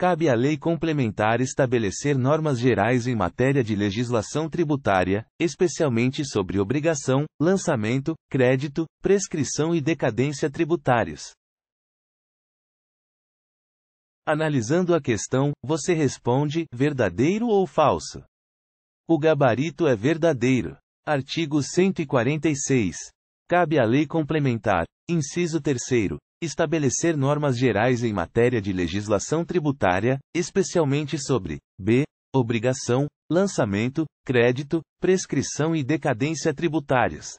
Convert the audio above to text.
Cabe à lei complementar estabelecer normas gerais em matéria de legislação tributária, especialmente sobre obrigação, lançamento, crédito, prescrição e decadência tributários. Analisando a questão, você responde: verdadeiro ou falso? O gabarito é verdadeiro. Artigo 146. Cabe à lei complementar, inciso 3, Estabelecer normas gerais em matéria de legislação tributária, especialmente sobre b. Obrigação, lançamento, crédito, prescrição e decadência tributárias.